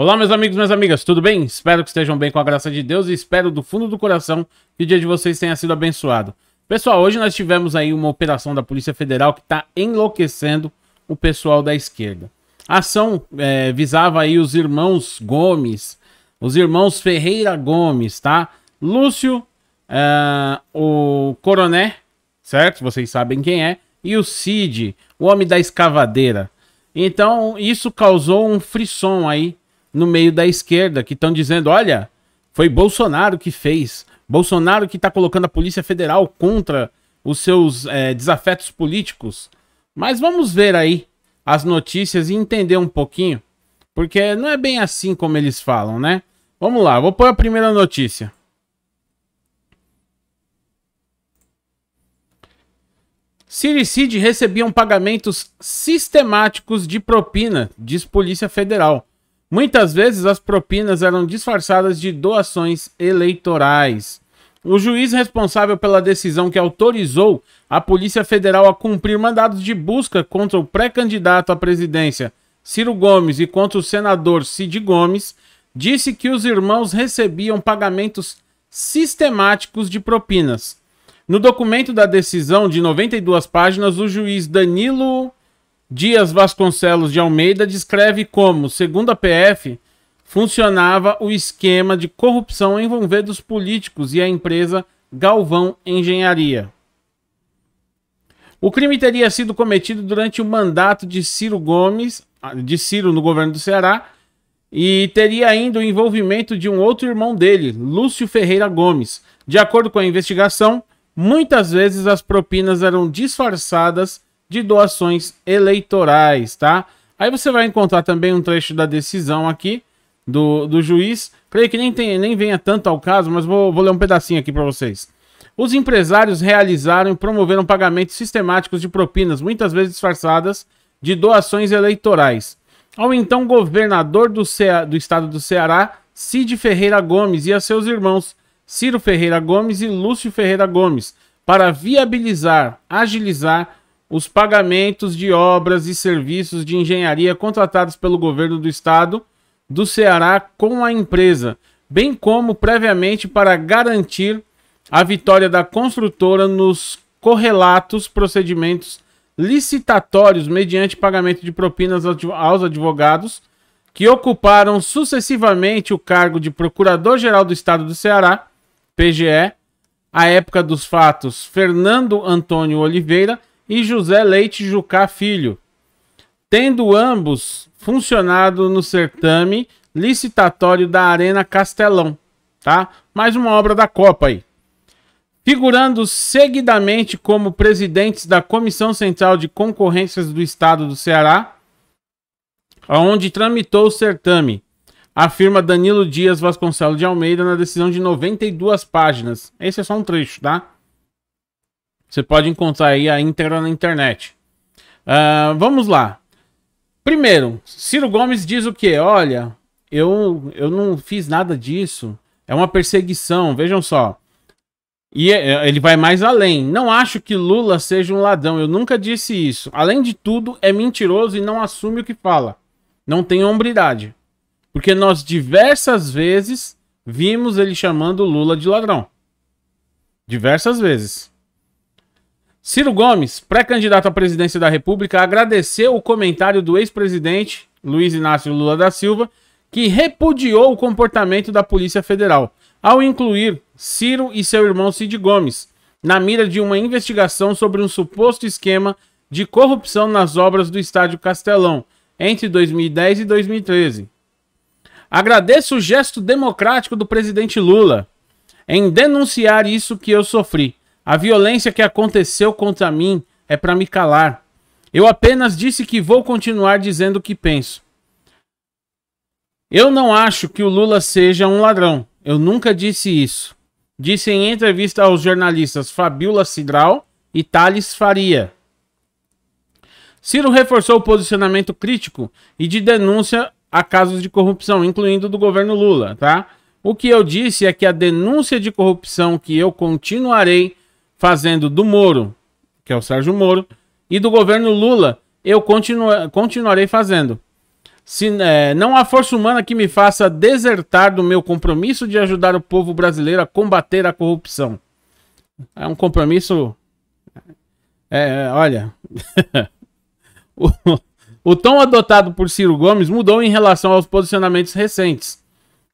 Olá, meus amigos, minhas amigas, tudo bem? Espero que estejam bem com a graça de Deus e espero do fundo do coração que o dia de vocês tenha sido abençoado. Pessoal, hoje nós tivemos aí uma operação da Polícia Federal que está enlouquecendo o pessoal da esquerda. A ação é, visava aí os irmãos Gomes, os irmãos Ferreira Gomes, tá? Lúcio, é, o Coroné, certo? Vocês sabem quem é, e o Cid, o homem da escavadeira. Então, isso causou um frisson aí no meio da esquerda que estão dizendo: olha, foi Bolsonaro que fez. Bolsonaro que está colocando a Polícia Federal contra os seus é, desafetos políticos. Mas vamos ver aí as notícias e entender um pouquinho, porque não é bem assim como eles falam, né? Vamos lá, vou pôr a primeira notícia. Siricid recebiam pagamentos sistemáticos de propina, diz Polícia Federal. Muitas vezes as propinas eram disfarçadas de doações eleitorais. O juiz responsável pela decisão que autorizou a Polícia Federal a cumprir mandados de busca contra o pré-candidato à presidência Ciro Gomes e contra o senador Cid Gomes disse que os irmãos recebiam pagamentos sistemáticos de propinas. No documento da decisão de 92 páginas, o juiz Danilo Dias Vasconcelos de Almeida descreve como, segundo a PF, funcionava o esquema de corrupção envolvendo os políticos e a empresa Galvão Engenharia. O crime teria sido cometido durante o mandato de Ciro Gomes, ah, de Ciro no governo do Ceará, e teria ainda o envolvimento de um outro irmão dele, Lúcio Ferreira Gomes. De acordo com a investigação, muitas vezes as propinas eram disfarçadas de doações eleitorais, tá? Aí você vai encontrar também um trecho da decisão aqui do, do juiz. Creio que nem, tem, nem venha tanto ao caso, mas vou, vou ler um pedacinho aqui para vocês. Os empresários realizaram e promoveram pagamentos sistemáticos de propinas, muitas vezes disfarçadas, de doações eleitorais. Ao então governador do, Cea do estado do Ceará, Cid Ferreira Gomes, e a seus irmãos Ciro Ferreira Gomes e Lúcio Ferreira Gomes, para viabilizar, agilizar os pagamentos de obras e serviços de engenharia contratados pelo governo do estado do Ceará com a empresa, bem como previamente para garantir a vitória da construtora nos correlatos procedimentos licitatórios mediante pagamento de propinas aos advogados que ocuparam sucessivamente o cargo de Procurador-Geral do Estado do Ceará, PGE, à época dos fatos, Fernando Antônio Oliveira e José Leite Jucá Filho, tendo ambos funcionado no certame licitatório da Arena Castelão, tá? Mais uma obra da Copa aí. Figurando seguidamente como presidentes da Comissão Central de Concorrências do Estado do Ceará, onde tramitou o certame, afirma Danilo Dias Vasconcelos de Almeida na decisão de 92 páginas. Esse é só um trecho, tá? Você pode encontrar aí a íntegra na internet. Uh, vamos lá. Primeiro, Ciro Gomes diz o quê? Olha, eu, eu não fiz nada disso. É uma perseguição, vejam só. E é, é, ele vai mais além. Não acho que Lula seja um ladrão, eu nunca disse isso. Além de tudo, é mentiroso e não assume o que fala. Não tem hombridade. Porque nós diversas vezes vimos ele chamando Lula de ladrão. Diversas vezes. Ciro Gomes, pré-candidato à presidência da República, agradeceu o comentário do ex-presidente Luiz Inácio Lula da Silva, que repudiou o comportamento da Polícia Federal, ao incluir Ciro e seu irmão Cid Gomes, na mira de uma investigação sobre um suposto esquema de corrupção nas obras do Estádio Castelão, entre 2010 e 2013. Agradeço o gesto democrático do presidente Lula em denunciar isso que eu sofri a violência que aconteceu contra mim é para me calar. Eu apenas disse que vou continuar dizendo o que penso. Eu não acho que o Lula seja um ladrão. Eu nunca disse isso. Disse em entrevista aos jornalistas Fabiola Cidral e Thales Faria. Ciro reforçou o posicionamento crítico e de denúncia a casos de corrupção, incluindo do governo Lula, tá? O que eu disse é que a denúncia de corrupção que eu continuarei fazendo do Moro, que é o Sérgio Moro, e do governo Lula, eu continu continuarei fazendo. Se é, não há força humana que me faça desertar do meu compromisso de ajudar o povo brasileiro a combater a corrupção. É um compromisso. É, é olha. o, o tom adotado por Ciro Gomes mudou em relação aos posicionamentos recentes.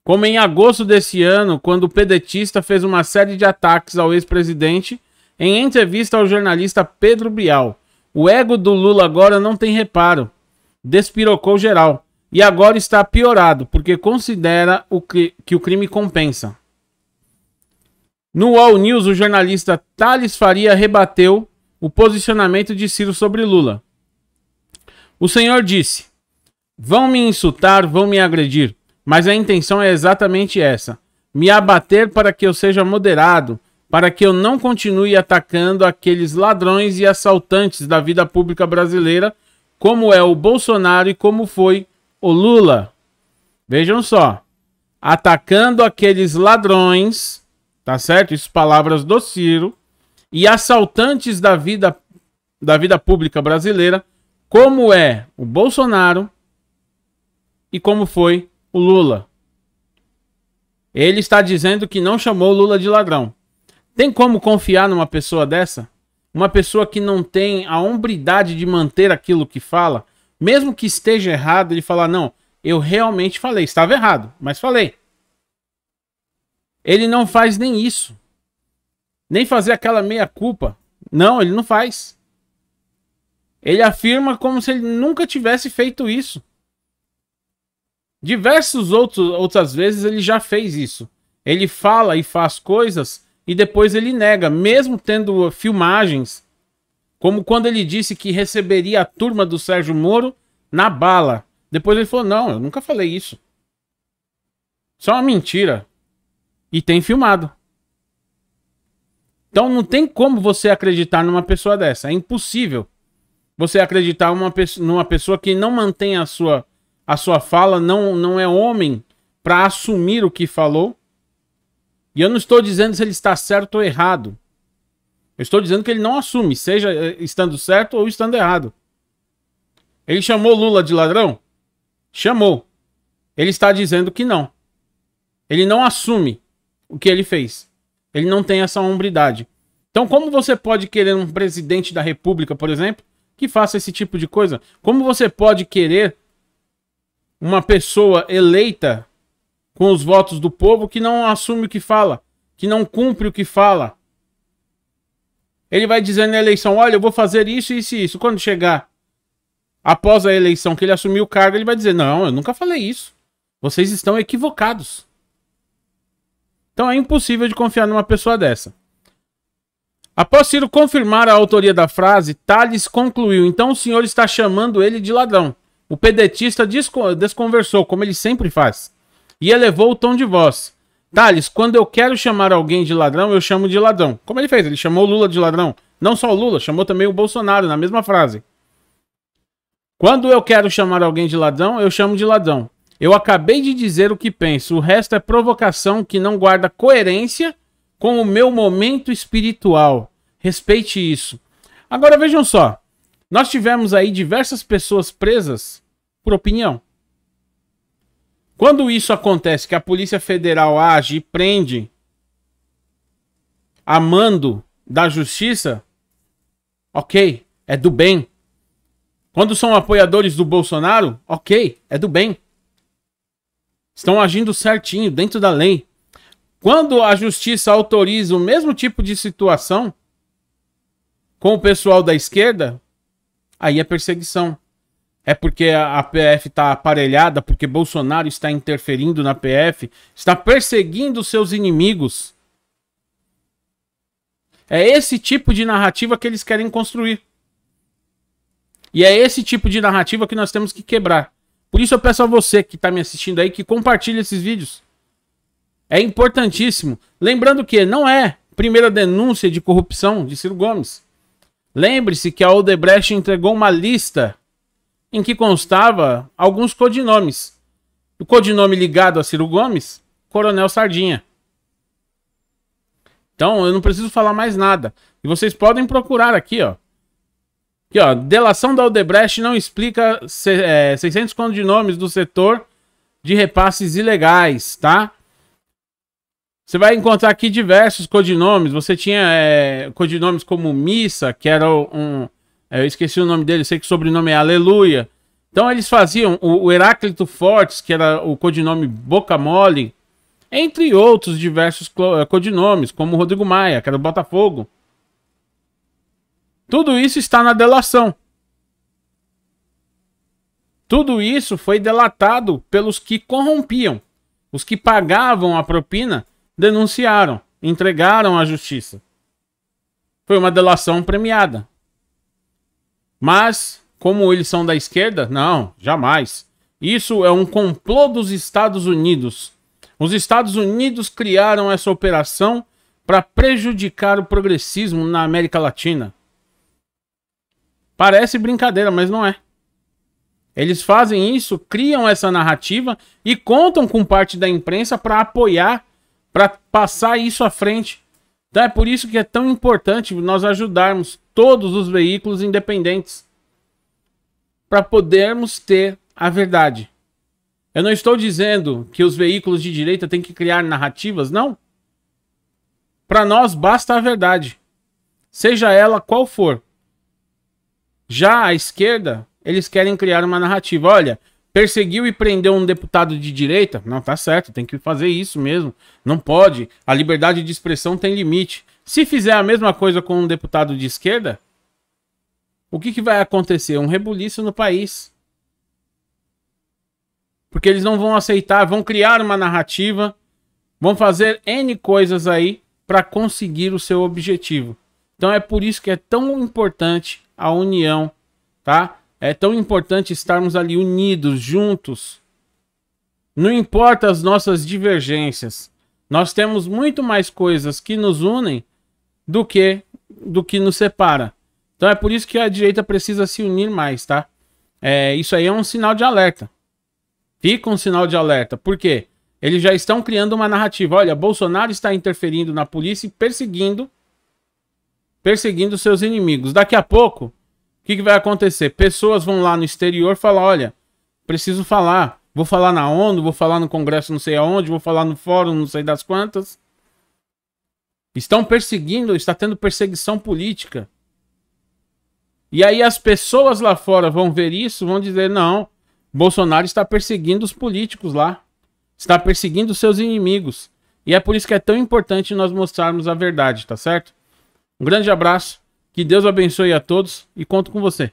Como em agosto desse ano, quando o pedetista fez uma série de ataques ao ex-presidente em entrevista ao jornalista Pedro Bial, o ego do Lula agora não tem reparo. Despirocou geral. E agora está piorado, porque considera o que, que o crime compensa. No All News, o jornalista Thales Faria rebateu o posicionamento de Ciro sobre Lula. O senhor disse: Vão me insultar, vão me agredir, mas a intenção é exatamente essa: me abater para que eu seja moderado, para que eu não continue atacando aqueles ladrões e assaltantes da vida pública brasileira, como é o Bolsonaro e como foi o Lula. Vejam só. Atacando aqueles ladrões, tá certo? Isso palavras do Ciro, e assaltantes da vida da vida pública brasileira, como é o Bolsonaro e como foi o Lula. Ele está dizendo que não chamou o Lula de ladrão. Tem como confiar numa pessoa dessa? Uma pessoa que não tem a hombridade de manter aquilo que fala, mesmo que esteja errado, ele falar: Não, eu realmente falei, estava errado, mas falei. Ele não faz nem isso. Nem fazer aquela meia-culpa. Não, ele não faz. Ele afirma como se ele nunca tivesse feito isso. Diversas outras vezes ele já fez isso. Ele fala e faz coisas e depois ele nega, mesmo tendo filmagens, como quando ele disse que receberia a turma do Sérgio Moro na bala. Depois ele falou: Não, eu nunca falei isso. Isso é uma mentira. E tem filmado. Então não tem como você acreditar numa pessoa dessa. É impossível você acreditar numa pessoa que não mantém a sua, a sua fala, não, não é homem para assumir o que falou e eu não estou dizendo se ele está certo ou errado. Eu estou dizendo que ele não assume, seja eh, estando certo ou estando errado. Ele chamou Lula de ladrão? Chamou. Ele está dizendo que não. Ele não assume o que ele fez. Ele não tem essa hombridade. Então, como você pode querer um presidente da República, por exemplo, que faça esse tipo de coisa? Como você pode querer uma pessoa eleita com os votos do povo que não assume o que fala, que não cumpre o que fala. Ele vai dizer na eleição: olha, eu vou fazer isso, isso e isso. Quando chegar após a eleição que ele assumiu o cargo, ele vai dizer: não, eu nunca falei isso. Vocês estão equivocados. Então é impossível de confiar numa pessoa dessa. Após Ciro confirmar a autoria da frase, Tales concluiu: então o senhor está chamando ele de ladrão. O pedetista desconversou, como ele sempre faz e elevou o tom de voz. Thales, quando eu quero chamar alguém de ladrão, eu chamo de ladrão. Como ele fez? Ele chamou o Lula de ladrão. Não só o Lula, chamou também o Bolsonaro na mesma frase. Quando eu quero chamar alguém de ladrão, eu chamo de ladrão. Eu acabei de dizer o que penso, o resto é provocação que não guarda coerência com o meu momento espiritual. Respeite isso. Agora vejam só. Nós tivemos aí diversas pessoas presas por opinião. Quando isso acontece, que a Polícia Federal age e prende a mando da justiça, ok, é do bem. Quando são apoiadores do Bolsonaro, ok, é do bem. Estão agindo certinho, dentro da lei. Quando a justiça autoriza o mesmo tipo de situação com o pessoal da esquerda, aí é perseguição. É porque a PF está aparelhada, porque Bolsonaro está interferindo na PF, está perseguindo seus inimigos. É esse tipo de narrativa que eles querem construir. E é esse tipo de narrativa que nós temos que quebrar. Por isso eu peço a você que está me assistindo aí que compartilhe esses vídeos. É importantíssimo. Lembrando que não é primeira denúncia de corrupção de Ciro Gomes. Lembre-se que a Odebrecht entregou uma lista em que constava alguns codinomes. O codinome ligado a Ciro Gomes, Coronel Sardinha. Então, eu não preciso falar mais nada. E vocês podem procurar aqui, ó. Aqui, ó. Delação da Odebrecht não explica é, 600 codinomes do setor de repasses ilegais, tá? Você vai encontrar aqui diversos codinomes. Você tinha é, codinomes como Missa, que era um, é, eu esqueci o nome dele, sei que o sobrenome é Aleluia. Então eles faziam o, o Heráclito Fortes, que era o codinome Boca Mole, entre outros diversos eh, codinomes, como Rodrigo Maia, que era o Botafogo. Tudo isso está na delação. Tudo isso foi delatado pelos que corrompiam. Os que pagavam a propina denunciaram, entregaram à justiça. Foi uma delação premiada. Mas, como eles são da esquerda, não, jamais. Isso é um complô dos Estados Unidos. Os Estados Unidos criaram essa operação para prejudicar o progressismo na América Latina. Parece brincadeira, mas não é. Eles fazem isso, criam essa narrativa e contam com parte da imprensa para apoiar, para passar isso à frente. Então é por isso que é tão importante nós ajudarmos todos os veículos independentes para podermos ter a verdade. Eu não estou dizendo que os veículos de direita têm que criar narrativas, não. Para nós basta a verdade, seja ela qual for. Já a esquerda, eles querem criar uma narrativa. Olha, Perseguiu e prendeu um deputado de direita? Não, tá certo, tem que fazer isso mesmo. Não pode. A liberdade de expressão tem limite. Se fizer a mesma coisa com um deputado de esquerda, o que, que vai acontecer? Um rebuliço no país. Porque eles não vão aceitar, vão criar uma narrativa, vão fazer N coisas aí para conseguir o seu objetivo. Então é por isso que é tão importante a união, tá? É tão importante estarmos ali unidos, juntos. Não importa as nossas divergências. Nós temos muito mais coisas que nos unem do que do que nos separa. Então é por isso que a direita precisa se unir mais, tá? É, isso aí é um sinal de alerta. Fica um sinal de alerta. Por quê? Eles já estão criando uma narrativa. Olha, Bolsonaro está interferindo na polícia e perseguindo perseguindo seus inimigos. Daqui a pouco, o que, que vai acontecer? Pessoas vão lá no exterior falar, olha, preciso falar. Vou falar na ONU, vou falar no Congresso não sei aonde, vou falar no fórum não sei das quantas. Estão perseguindo, está tendo perseguição política. E aí as pessoas lá fora vão ver isso, vão dizer, não, Bolsonaro está perseguindo os políticos lá. Está perseguindo seus inimigos. E é por isso que é tão importante nós mostrarmos a verdade, tá certo? Um grande abraço. Que Deus abençoe a todos e conto com você.